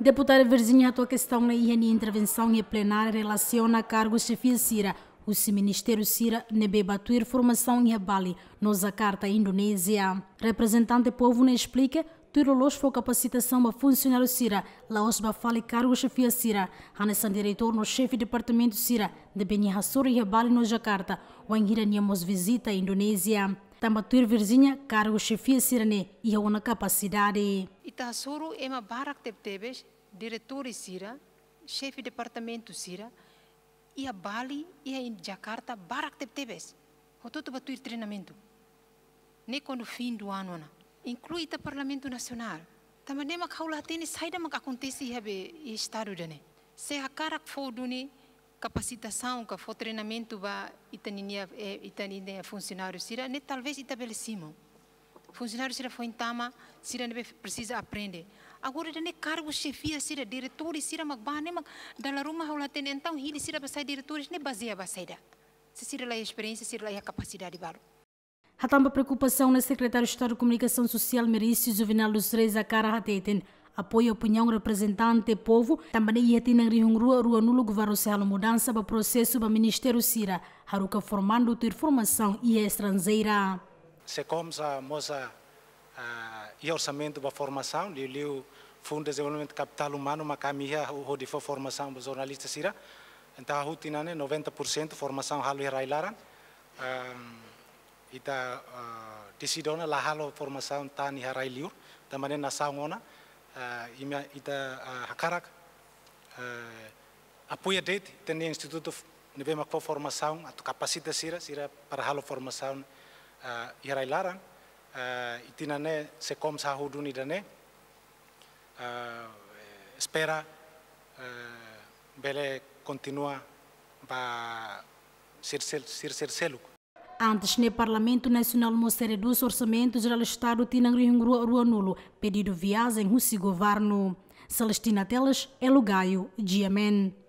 Deputada Virginia, a tua questão na é INI intervenção e é plenária relaciona a cargo chefia Cira. O Ministério Cira nebe batuir formação em Bali, nos a carta Indonésia. Representante povo não né, explica Tirolós foi capacitação a funcionário Cira, Laos Bafali cargo chefia Cira, Hanessan diretor no chefe de departamento Cira, de Beni em e Bali no Jakarta, Wangirania Niamos visita a Indonésia. Tambatuir Virginia, cargo chefia Cira né, e a uma capacidade. Ita suru ema barak diretor diretores sira, chefe de departamento sira, ia Bali, ia em Jakarta, barak tebtebes. Rototo ir treinamento. Nem quando fim do ano, na. inclui o Parlamento Nacional. Também nem makaula tene saída mak acontece habe estado dane. Se a cara for dune capacitação que for treinamento ba itaninia eh, itaninia funcionário sira, nem talvez estabelecimos funcionário será foi em Tama, será precisa aprender. Agora tem cargo chefia, será diretor, será magbane, mag dalaruma rola tem então ele será sair diretor, nem baseia baseira. Se será lá a é experiência, será lá é a capacidade balo. Há também preocupação na secretário de Estado de Comunicação Social Merício Juvenal dos Reis Akara Hateten. Apoio a opinião representante povo, também ia ter na Rihungrua rua nulo governo Sehalo Mudança para processo para Ministério Cira, Haruka formando ter formação e é estrangeira se secomos a moça a, e orçamento para formação, li o Fundo de Desenvolvimento de Capital Humano, uma caminha onde foi formação dos jornalistas sira. Então, a rotina é 90% formação halo e railaran. Ita tá, ah, decidona né, la halo formação tani harailiur, também na saungona, ah, ita hakarak. Ah, apoia date, tem instituto, nivema com formação, a capacita sira, sira para halo formação iray uh, laran uh, itinane c'est comme ça huduni dane uh, espera bele continua ba ser ser ser selo Antes, no Parlamento Nacional mostrou reduz orçamento geral do Estado tinham rua rua nulo, pedido viagem russo governo. Celestina Teles, é Lugaio, Diamen.